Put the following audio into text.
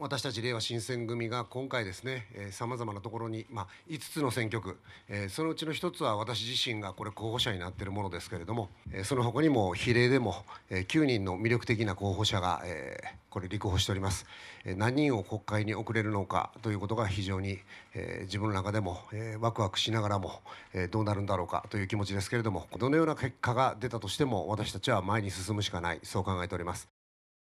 私たち令和新選組が今回ですねさまざまなところに、まあ、5つの選挙区、えー、そのうちの1つは私自身がこれ候補者になっているものですけれども、えー、その他にも比例でも、えー、9人の魅力的な候補者が、えー、これ立候補しております、えー、何人を国会に送れるのかということが非常に、えー、自分の中でも、えー、ワクワクしながらも、えー、どうなるんだろうかという気持ちですけれどもどのような結果が出たとしても私たちは前に進むしかないそう考えております。